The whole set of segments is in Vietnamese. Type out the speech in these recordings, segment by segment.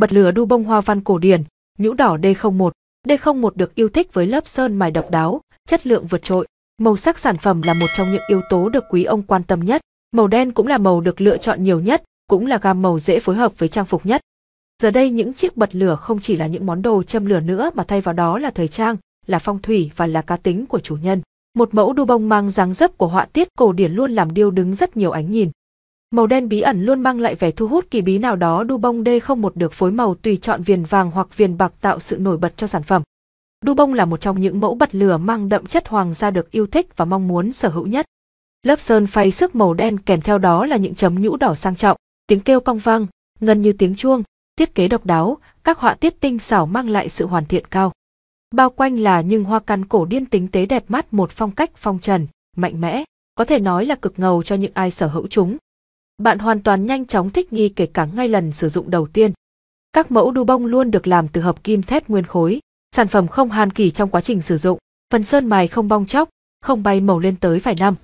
bật lửa đu bông hoa văn cổ điển, nhũ đỏ D01. D01 được yêu thích với lớp sơn mài độc đáo, chất lượng vượt trội. Màu sắc sản phẩm là một trong những yếu tố được quý ông quan tâm nhất. Màu đen cũng là màu được lựa chọn nhiều nhất, cũng là gam màu dễ phối hợp với trang phục nhất. Giờ đây những chiếc bật lửa không chỉ là những món đồ châm lửa nữa mà thay vào đó là thời trang, là phong thủy và là cá tính của chủ nhân. Một mẫu đu bông mang dáng dấp của họa tiết cổ điển luôn làm điêu đứng rất nhiều ánh nhìn. Màu đen bí ẩn luôn mang lại vẻ thu hút kỳ bí nào đó Dubong D01 được phối màu tùy chọn viền vàng hoặc viền bạc tạo sự nổi bật cho sản phẩm. bông là một trong những mẫu bật lửa mang đậm chất hoàng gia được yêu thích và mong muốn sở hữu nhất. Lớp sơn phay sức màu đen kèm theo đó là những chấm nhũ đỏ sang trọng, tiếng kêu cong vang, ngân như tiếng chuông, thiết kế độc đáo, các họa tiết tinh xảo mang lại sự hoàn thiện cao. Bao quanh là những hoa căn cổ điên tính tế đẹp mắt một phong cách phong trần, mạnh mẽ, có thể nói là cực ngầu cho những ai sở hữu chúng bạn hoàn toàn nhanh chóng thích nghi kể cả ngay lần sử dụng đầu tiên. Các mẫu đu bông luôn được làm từ hợp kim thép nguyên khối, sản phẩm không hàn kỳ trong quá trình sử dụng, phần sơn mài không bong chóc, không bay màu lên tới vài năm.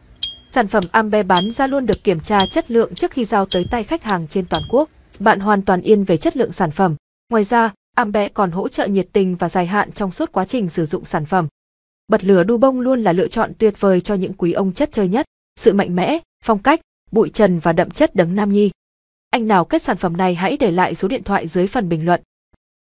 Sản phẩm Ambe bán ra luôn được kiểm tra chất lượng trước khi giao tới tay khách hàng trên toàn quốc. Bạn hoàn toàn yên về chất lượng sản phẩm. Ngoài ra, Ambe còn hỗ trợ nhiệt tình và dài hạn trong suốt quá trình sử dụng sản phẩm. Bật lửa đu bông luôn là lựa chọn tuyệt vời cho những quý ông chất chơi nhất. Sự mạnh mẽ, phong cách, bụi trần và đậm chất đấng nam nhi. Anh nào kết sản phẩm này hãy để lại số điện thoại dưới phần bình luận.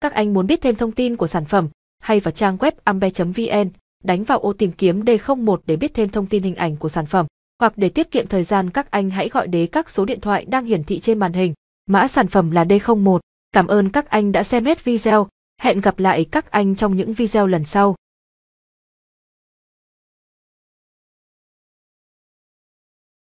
Các anh muốn biết thêm thông tin của sản phẩm, hay vào trang web ambe.vn, đánh vào ô tìm kiếm D01 để biết thêm thông tin hình ảnh của sản phẩm. Hoặc để tiết kiệm thời gian các anh hãy gọi đến các số điện thoại đang hiển thị trên màn hình. Mã sản phẩm là D01. Cảm ơn các anh đã xem hết video. Hẹn gặp lại các anh trong những video lần sau.